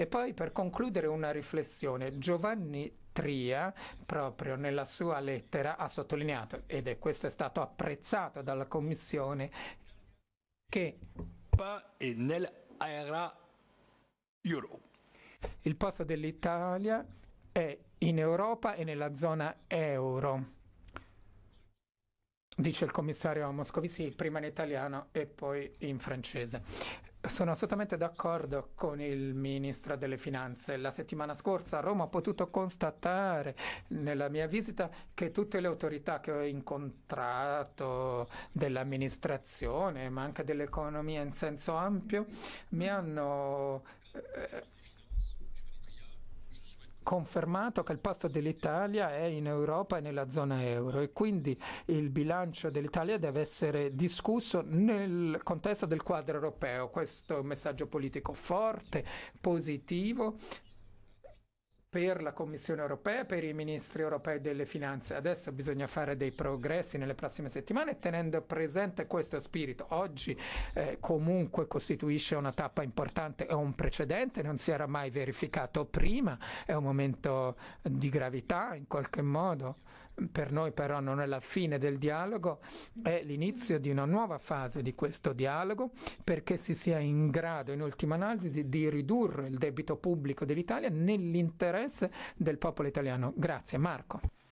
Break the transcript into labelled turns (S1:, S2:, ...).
S1: E poi per concludere una riflessione, Giovanni Tria, proprio nella sua lettera, ha sottolineato, ed è questo è stato apprezzato dalla Commissione, che il posto dell'Italia è in Europa e nella zona euro. Dice il commissario Moscovici, prima in italiano e poi in francese. Sono assolutamente d'accordo con il Ministro delle Finanze. La settimana scorsa a Roma ho potuto constatare nella mia visita che tutte le autorità che ho incontrato dell'amministrazione, ma anche dell'economia in senso ampio, mi hanno eh, confermato che il posto dell'Italia è in Europa e nella zona euro e quindi il bilancio dell'Italia deve essere discusso nel contesto del quadro europeo. Questo è un messaggio politico forte, positivo per la Commissione europea, per i ministri europei delle finanze. Adesso bisogna fare dei progressi nelle prossime settimane tenendo presente questo spirito. Oggi eh, comunque costituisce una tappa importante è un precedente, non si era mai verificato prima, è un momento di gravità in qualche modo, per noi però non è la fine del dialogo, è l'inizio di una nuova fase di questo dialogo perché si sia in grado in ultima analisi di, di ridurre il debito pubblico dell'Italia nell'interesse Wells del popolo italiano. Grazie Marco.